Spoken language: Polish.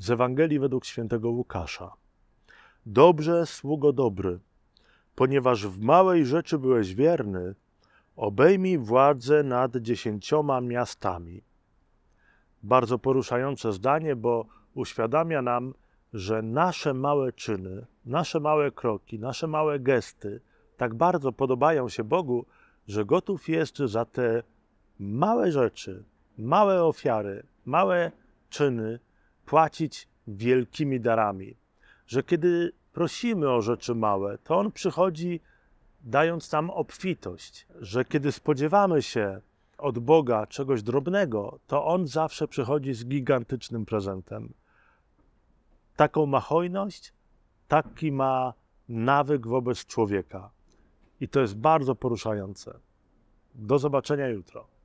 Z Ewangelii według świętego Łukasza. Dobrze, sługo dobry, ponieważ w małej rzeczy byłeś wierny, obejmij władzę nad dziesięcioma miastami. Bardzo poruszające zdanie, bo uświadamia nam, że nasze małe czyny, nasze małe kroki, nasze małe gesty tak bardzo podobają się Bogu, że gotów jest za te małe rzeczy, małe ofiary, małe czyny płacić wielkimi darami. Że kiedy prosimy o rzeczy małe, to On przychodzi dając nam obfitość. Że kiedy spodziewamy się od Boga czegoś drobnego, to On zawsze przychodzi z gigantycznym prezentem. Taką ma hojność, taki ma nawyk wobec człowieka. I to jest bardzo poruszające. Do zobaczenia jutro.